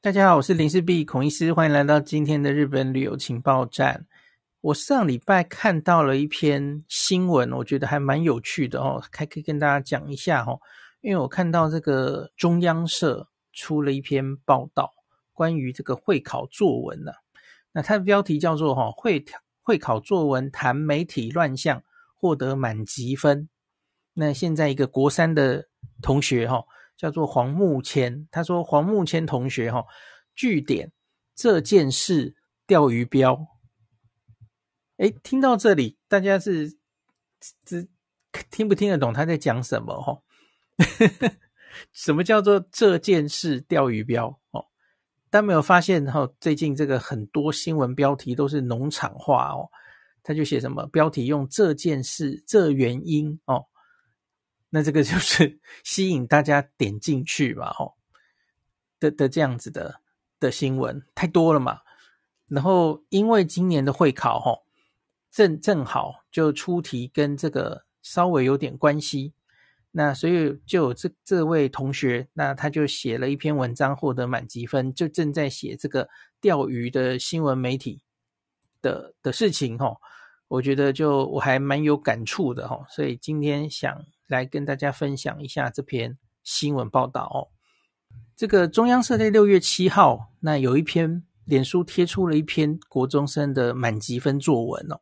大家好，我是林世碧孔医师，欢迎来到今天的日本旅游情报站。我上礼拜看到了一篇新闻，我觉得还蛮有趣的哦，还可以跟大家讲一下哦。因为我看到这个中央社出了一篇报道，关于这个会考作文呢。那它的标题叫做“哈会会考作文谈媒体乱象获得满级分”。那现在一个国三的同学哈。叫做黄木谦，他说：“黄木谦同学，哈，据点这件事，钓鱼标，哎，听到这里，大家是，只听不听得懂他在讲什么，哈，什么叫做这件事钓鱼标哦？但没有发现哈，最近这个很多新闻标题都是农场化哦，他就写什么标题用这件事这原因哦。”那这个就是 吸引大家点进去嘛，吼的的这样子的的新闻太多了嘛。然后因为今年的会考，吼正正好就出题跟这个稍微有点关系。那所以就这这位同学，那他就写了一篇文章获得满积分，就正在写这个钓鱼的新闻媒体的的事情，哦。我觉得就我还蛮有感触的，哈。所以今天想。来跟大家分享一下这篇新闻报道哦。这个中央社在六月七号，那有一篇脸书贴出了一篇国中生的满级分作文哦。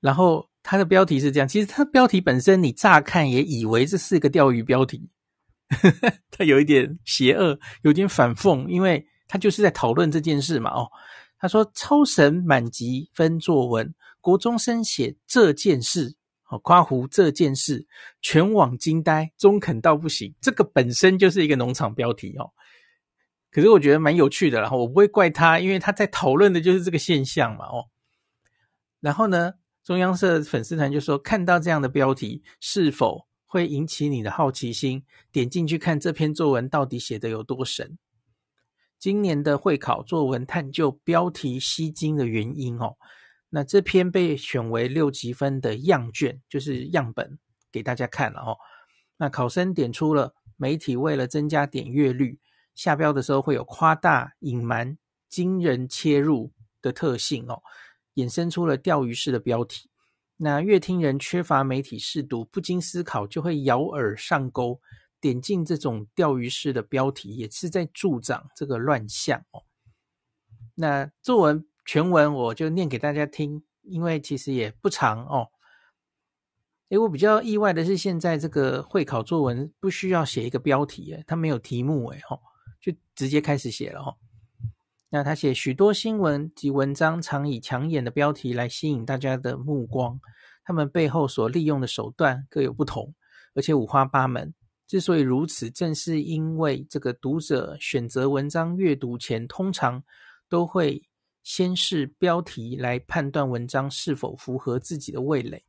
然后它的标题是这样，其实它标题本身你乍看也以为这是个钓鱼标题，它有一点邪恶，有点反讽，因为它就是在讨论这件事嘛哦。他说超神满级分作文，国中生写这件事。夸胡这件事，全网惊呆，中肯到不行。这个本身就是一个农场标题哦，可是我觉得蛮有趣的。然后我不会怪他，因为他在讨论的就是这个现象嘛。哦，然后呢，中央社粉丝团就说，看到这样的标题，是否会引起你的好奇心？点进去看这篇作文到底写的有多神？今年的会考作文探究标题吸睛的原因哦。那这篇被选为六级分的样卷，就是样本给大家看了哦。那考生点出了媒体为了增加点阅率下标的时候会有夸大、隐瞒、惊人切入的特性哦，衍生出了钓鱼式的标题。那阅听人缺乏媒体适读，不经思考就会咬耳上钩，点进这种钓鱼式的标题，也是在助长这个乱象哦。那作文。全文我就念给大家听，因为其实也不长哦。诶，我比较意外的是，现在这个会考作文不需要写一个标题耶，它没有题目诶，吼，就直接开始写了哦。那他写许多新闻及文章，常以抢眼的标题来吸引大家的目光，他们背后所利用的手段各有不同，而且五花八门。之所以如此，正是因为这个读者选择文章阅读前，通常都会。先是标题来判断文章是否符合自己的味蕾，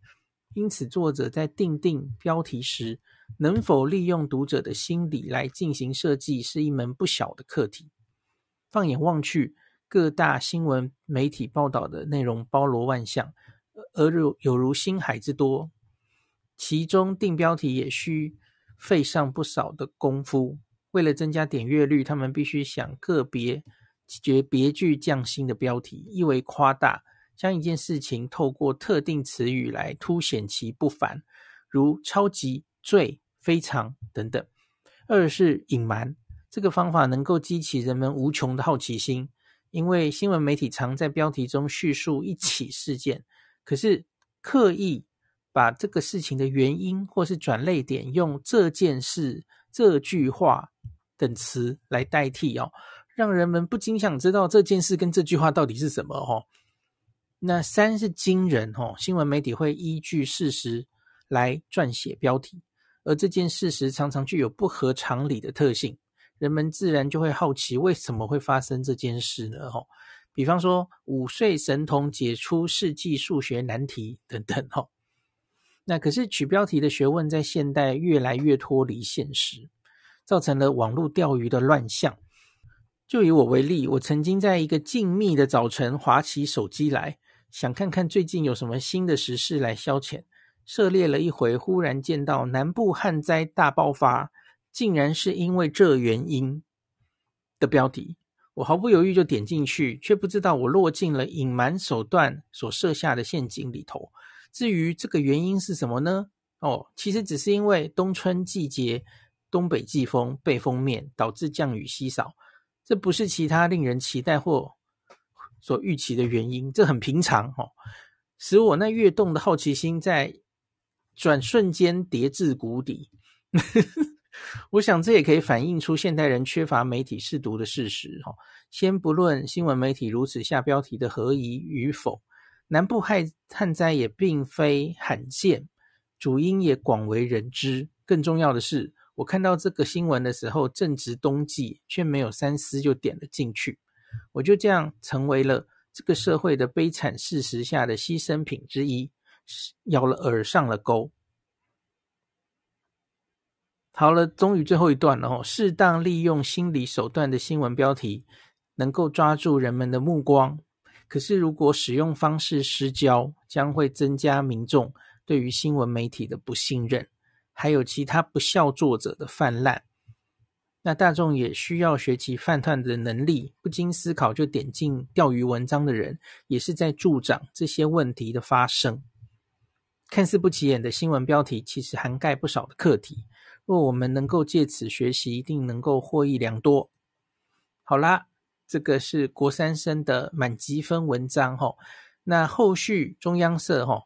因此作者在定定标题时，能否利用读者的心理来进行设计，是一门不小的课题。放眼望去，各大新闻媒体报道的内容包罗万象，而如有如星海之多，其中定标题也需费上不少的功夫。为了增加点阅率，他们必须想个别。觉别具匠心的标题，意为夸大，将一件事情透过特定词语来凸显其不凡，如超级、最、非常等等。二是隐瞒，这个方法能够激起人们无穷的好奇心，因为新闻媒体常在标题中叙述一起事件，可是刻意把这个事情的原因或是转泪点，用这件事、这句话等词来代替哦。让人们不禁想知道这件事跟这句话到底是什么？哈，那三是惊人。哈，新闻媒体会依据事实来撰写标题，而这件事实常常具有不合常理的特性，人们自然就会好奇为什么会发生这件事呢？哈，比方说五睡神童解出世纪数学难题等等。哈，那可是取标题的学问，在现代越来越脱离现实，造成了网络钓鱼的乱象。就以我为例，我曾经在一个静谧的早晨划起手机来，想看看最近有什么新的时事来消遣。涉猎了一回，忽然见到南部旱灾大爆发，竟然是因为这原因的标题。我毫不犹豫就点进去，却不知道我落进了隐瞒手段所设下的陷阱里头。至于这个原因是什么呢？哦，其实只是因为冬春季节东北季风被封灭，导致降雨稀少。这不是其他令人期待或所预期的原因，这很平常哦。使我那跃动的好奇心在转瞬间跌至谷底。我想这也可以反映出现代人缺乏媒体试读的事实哦。先不论新闻媒体如此下标题的合宜与否，南部旱旱灾也并非罕见，主因也广为人知。更重要的是。我看到这个新闻的时候，正值冬季，却没有三思就点了进去，我就这样成为了这个社会的悲惨事实下的牺牲品之一，咬了饵上了钩。好了，终于最后一段了哦。适当利用心理手段的新闻标题，能够抓住人们的目光。可是，如果使用方式失焦，将会增加民众对于新闻媒体的不信任。还有其他不肖作者的泛滥，那大众也需要学习泛滥的能力。不经思考就点进钓鱼文章的人，也是在助长这些问题的发生。看似不起眼的新闻标题，其实涵盖不少的课题。若我们能够借此学习，一定能够获益良多。好啦，这个是国三生的满积分文章哈。那后续中央社哈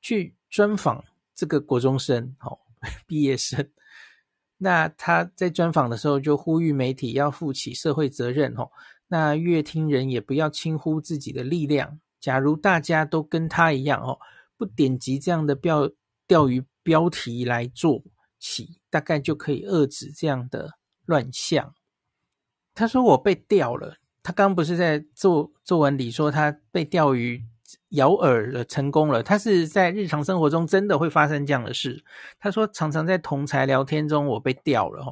去专访这个国中生哈。毕业生，那他在专访的时候就呼吁媒体要负起社会责任哦。那乐听人也不要轻忽自己的力量。假如大家都跟他一样哦，不点击这样的标钓鱼标题来做起，大概就可以遏制这样的乱象。他说：“我被钓了。”他刚不是在作作文里说他被钓鱼。咬耳的成功了，他是在日常生活中真的会发生这样的事。他说，常常在同才聊天中，我被钓了。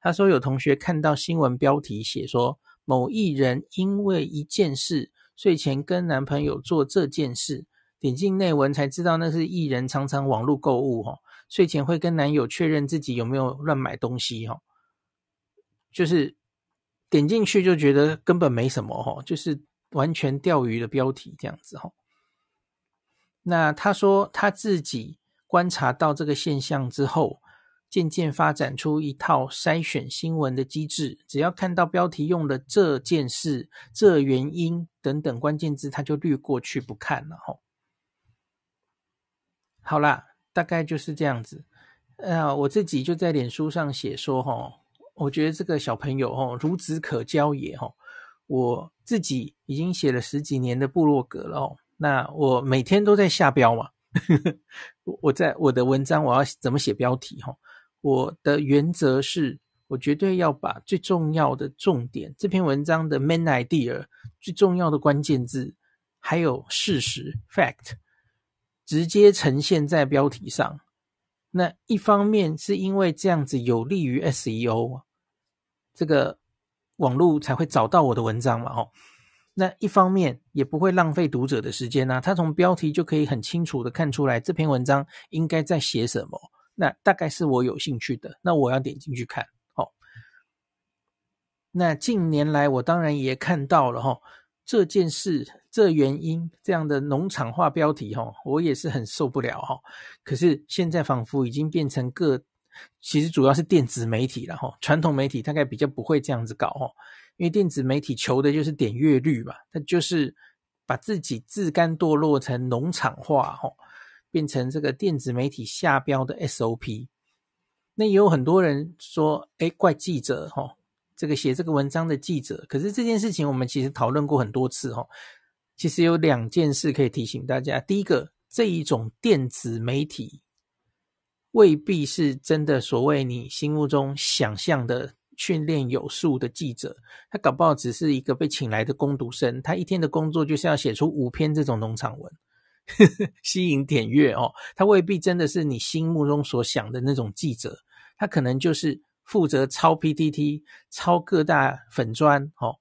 他说，有同学看到新闻标题写说某艺人因为一件事，睡前跟男朋友做这件事，点进内文才知道那是艺人常常网络购物哈，睡前会跟男友确认自己有没有乱买东西哈，就是点进去就觉得根本没什么哈，就是完全钓鱼的标题这样子哈。那他说他自己观察到这个现象之后，渐渐发展出一套筛选新闻的机制，只要看到标题用了这件事、这原因等等关键字，他就略过去不看了哈。好啦，大概就是这样子。啊，我自己就在脸书上写说，哈，我觉得这个小朋友哈，孺子可教也哈。我自己已经写了十几年的部落格了哦。那我每天都在下标嘛，我我在我的文章我要怎么写标题哈？我的原则是，我绝对要把最重要的重点，这篇文章的 main idea，最重要的关键字，还有事实 fact，直接呈现在标题上。那一方面是因为这样子有利于 SEO，这个网络才会找到我的文章嘛，哦。那一方面也不会浪费读者的时间呐。他从标题就可以很清楚的看出来这篇文章应该在写什么。那大概是我有兴趣的，那我要点进去看。好，那近年来我当然也看到了哈，这件事、这原因这样的农场化标题哈，我也是很受不了哈。可是现在仿佛已经变成各，其实主要是电子媒体了。后传统媒体大概比较不会这样子搞哈。因为电子媒体求的就是点阅率嘛，它就是把自己自甘堕落成农场化哦，变成这个电子媒体下标的 SOP。那也有很多人说，哎，怪记者哈，这个写这个文章的记者。可是这件事情我们其实讨论过很多次哈，其实有两件事可以提醒大家：第一个，这一种电子媒体未必是真的所谓你心目中想象的。训练有素的记者，他搞不好只是一个被请来的攻读生。他一天的工作就是要写出五篇这种农场文，吸引点阅哦。他未必真的是你心目中所想的那种记者，他可能就是负责抄 PTT、抄各大粉砖哦，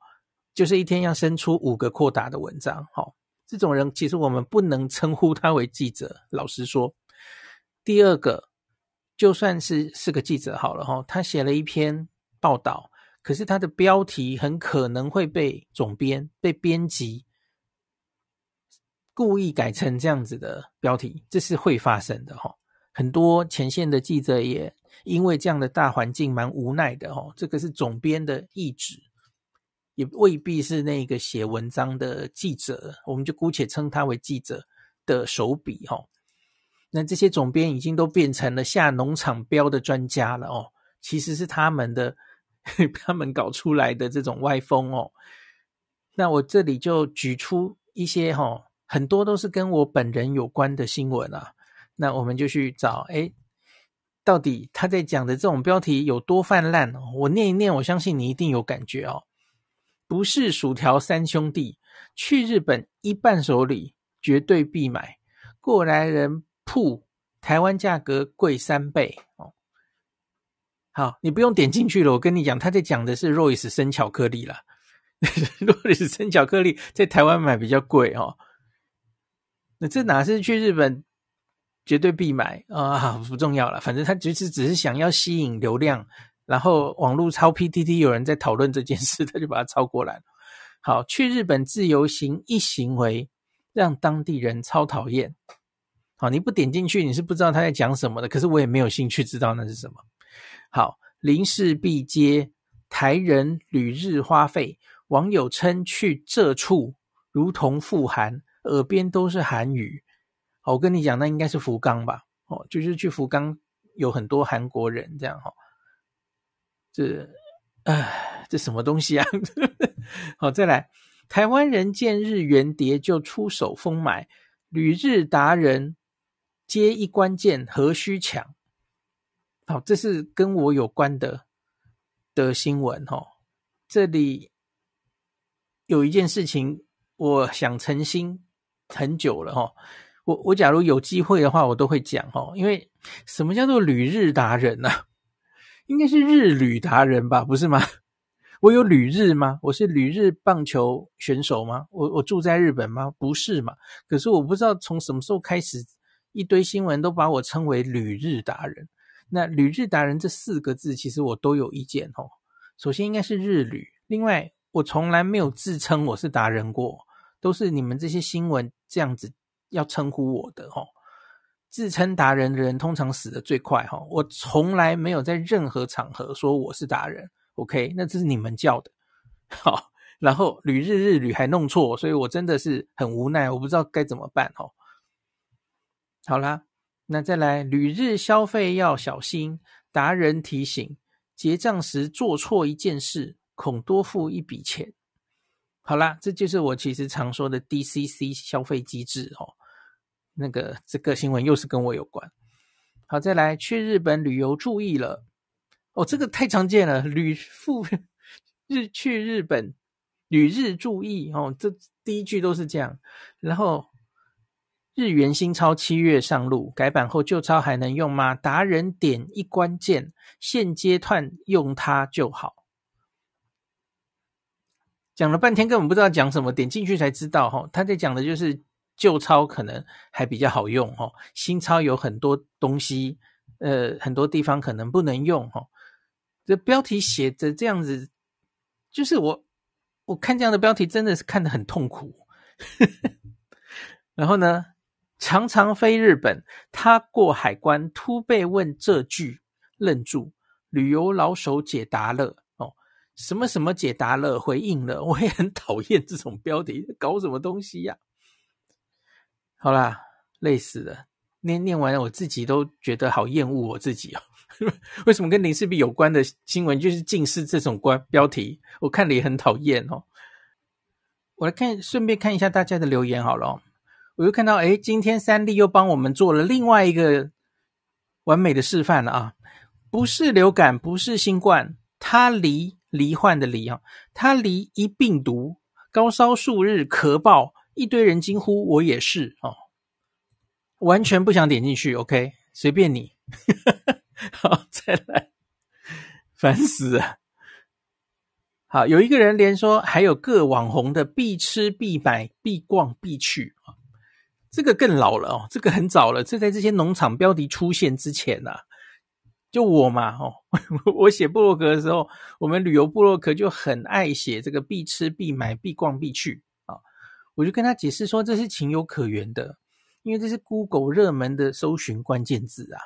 就是一天要生出五个扩大的文章。好，这种人其实我们不能称呼他为记者。老实说，第二个就算是是个记者好了哈，他写了一篇。报道，可是他的标题很可能会被总编被编辑故意改成这样子的标题，这是会发生的哈。很多前线的记者也因为这样的大环境蛮无奈的哈。这个是总编的意志，也未必是那个写文章的记者，我们就姑且称他为记者的手笔哈。那这些总编已经都变成了下农场标的专家了哦，其实是他们的。他们搞出来的这种歪风哦，那我这里就举出一些哈，很多都是跟我本人有关的新闻啊。那我们就去找，哎，到底他在讲的这种标题有多泛滥？我念一念，我相信你一定有感觉哦。不是薯条三兄弟去日本一半手里绝对必买，过来人铺台湾价格贵三倍哦。好，你不用点进去了。我跟你讲，他在讲的是 Royce 生巧克力啦。Royce 生巧克力在台湾买比较贵哦。那这哪是去日本绝对必买啊？不重要了，反正他只是只是想要吸引流量，然后网络抄 PTT 有人在讨论这件事，他就把它抄过来了。好，去日本自由行一行为让当地人超讨厌。好，你不点进去你是不知道他在讲什么的，可是我也没有兴趣知道那是什么。好，林氏必街，台人旅日花费，网友称去这处如同赴韩，耳边都是韩语。哦，我跟你讲，那应该是福冈吧？哦，就是去福冈有很多韩国人这样哈。这，唉，这什么东西啊？好，再来，台湾人见日元跌就出手疯买，旅日达人接一关键，何须抢？好，这是跟我有关的的新闻哦。这里有一件事情，我想澄清很久了哦。我我假如有机会的话，我都会讲哦。因为什么叫做旅日达人呢？应该是日旅达人吧，不是吗？我有旅日吗？我是旅日棒球选手吗？我我住在日本吗？不是嘛。可是我不知道从什么时候开始，一堆新闻都把我称为旅日达人。那“旅日达人”这四个字，其实我都有意见哦。首先应该是“日旅”，另外我从来没有自称我是达人过，都是你们这些新闻这样子要称呼我的哦。自称达人的人通常死得最快哈。我从来没有在任何场合说我是达人，OK？那这是你们叫的，好。然后“旅日日旅”还弄错，所以我真的是很无奈，我不知道该怎么办哦。好啦。那再来，旅日消费要小心。达人提醒，结账时做错一件事，恐多付一笔钱。好啦，这就是我其实常说的 DCC 消费机制哦。那个这个新闻又是跟我有关。好，再来，去日本旅游注意了哦。这个太常见了，旅赴日去日本，旅日注意哦。这第一句都是这样，然后。日元新钞七月上路，改版后旧钞还能用吗？达人点一关键，现阶段用它就好。讲了半天，根本不知道讲什么，点进去才知道。哈，他在讲的就是旧钞可能还比较好用。哈，新钞有很多东西，呃，很多地方可能不能用。哈，这标题写着这样子，就是我我看这样的标题真的是看得很痛苦。然后呢？常常飞日本，他过海关突被问这句，愣住。旅游老手解答了哦，什么什么解答了，回应了。我也很讨厌这种标题，搞什么东西呀？好啦，累死了，念念完我自己都觉得好厌恶我自己哦。为什么跟林世比有关的新闻就是尽是这种关标题？我看了也很讨厌哦。我来看顺便看一下大家的留言好了。我又看到，哎，今天三弟又帮我们做了另外一个完美的示范了啊！不是流感，不是新冠，他离罹患的离啊，他离一病毒，高烧数日，咳爆一堆人惊呼，我也是哦，完全不想点进去，OK，随便你，好再来，烦死啊！好，有一个人连说，还有各网红的必吃、必买、必逛、必去啊。这个更老了哦，这个很早了，这在这些农场标题出现之前呐。就我嘛，哦，我写部落格的时候，我们旅游部落格就很爱写这个必吃、必买、必逛、必去啊。我就跟他解释说，这是情有可原的，因为这是 Google 热门的搜寻关键字啊。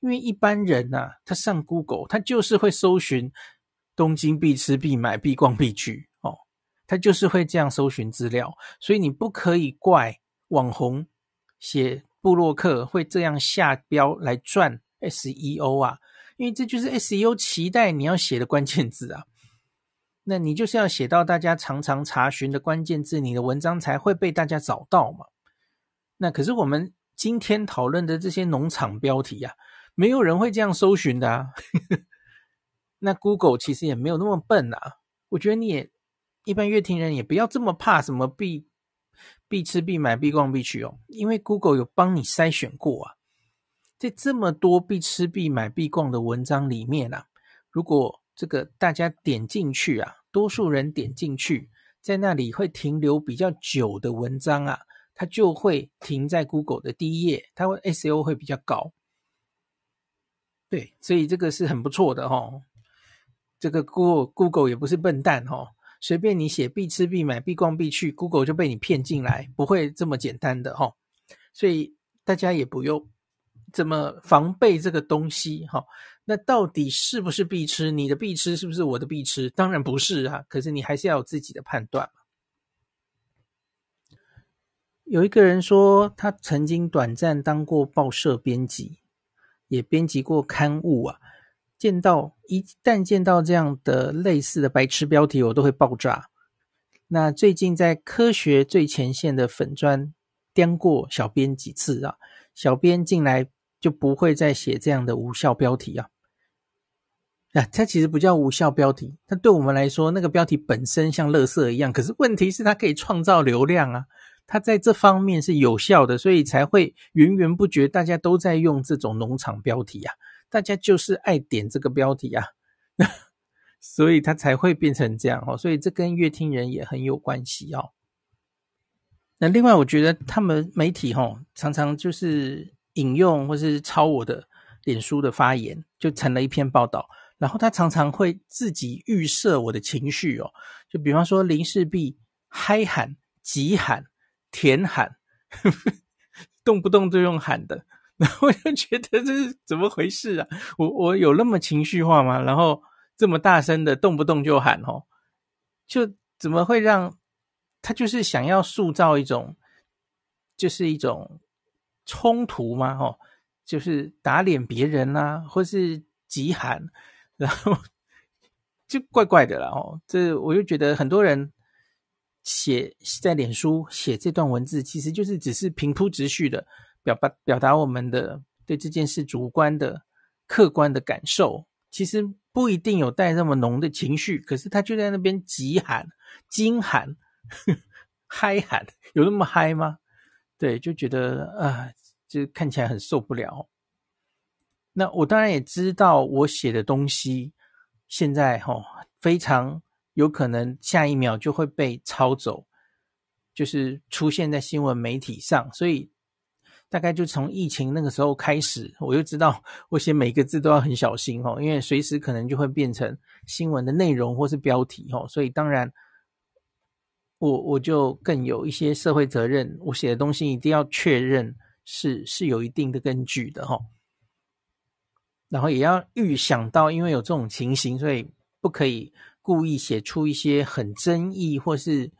因为一般人呐，他上 Google，他就是会搜寻东京必吃、必买、必逛、必去哦，他就是会这样搜寻资料，所以你不可以怪。网红写布洛克会这样下标来赚 SEO 啊？因为这就是 SEO 期待你要写的关键字啊。那你就是要写到大家常常查询的关键字，你的文章才会被大家找到嘛。那可是我们今天讨论的这些农场标题呀，没有人会这样搜寻的啊。那 Google 其实也没有那么笨啊。我觉得你也一般乐听人也不要这么怕什么 B。必吃、必买、必逛、必去哦，因为 Google 有帮你筛选过啊。在这么多必吃、必买、必逛的文章里面啊，如果这个大家点进去啊，多数人点进去，在那里会停留比较久的文章啊，它就会停在 Google 的第一页，它会 SEO 会比较高。对，所以这个是很不错的哦。这个 Google Google 也不是笨蛋哦，随便你写必吃必买必逛必去，Google 就被你骗进来，不会这么简单的哈。所以大家也不用怎么防备这个东西哈。那到底是不是必吃？你的必吃是不是我的必吃？当然不是啊。可是你还是要有自己的判断。有一个人说，他曾经短暂当过报社编辑，也编辑过刊物啊。见到一旦见到这样的类似的白痴标题，我都会爆炸。那最近在科学最前线的粉砖颠过小编几次啊，小编进来就不会再写这样的无效标题啊。那它其实不叫无效标题，它对我们来说，那个标题本身像垃圾一样。可是问题是它可以创造流量啊，它在这方面是有效的，所以才会源源不绝，大家都在用这种农场标题啊。大家就是爱点这个标题啊，所以他才会变成这样哦。所以这跟乐听人也很有关系哦。那另外，我觉得他们媒体哦，常常就是引用或是抄我的脸书的发言，就成了一篇报道。然后他常常会自己预设我的情绪哦，就比方说林氏璧嗨喊、急喊、甜喊，动不动就用喊的。然后我就觉得这是怎么回事啊？我我有那么情绪化吗？然后这么大声的，动不动就喊哦，就怎么会让他就是想要塑造一种就是一种冲突吗？哦，就是打脸别人呐，或是极喊，然后就怪怪的了哦。这我就觉得很多人写在脸书写这段文字，其实就是只是平铺直叙的。表达表达我们的对这件事主观的、客观的感受，其实不一定有带那么浓的情绪，可是他就在那边急喊、惊喊、嗨喊，有那么嗨吗？对，就觉得啊，就看起来很受不了。那我当然也知道，我写的东西现在哈非常有可能下一秒就会被抄走，就是出现在新闻媒体上，所以。大概就从疫情那个时候开始，我就知道我写每个字都要很小心哦，因为随时可能就会变成新闻的内容或是标题哦，所以当然我我就更有一些社会责任，我写的东西一定要确认是是有一定的根据的哈，然后也要预想到，因为有这种情形，所以不可以故意写出一些很争议或是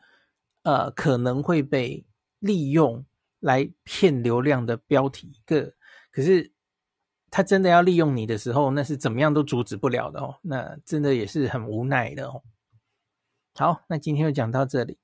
呃可能会被利用。来骗流量的标题一个，可是他真的要利用你的时候，那是怎么样都阻止不了的哦。那真的也是很无奈的哦。好，那今天就讲到这里。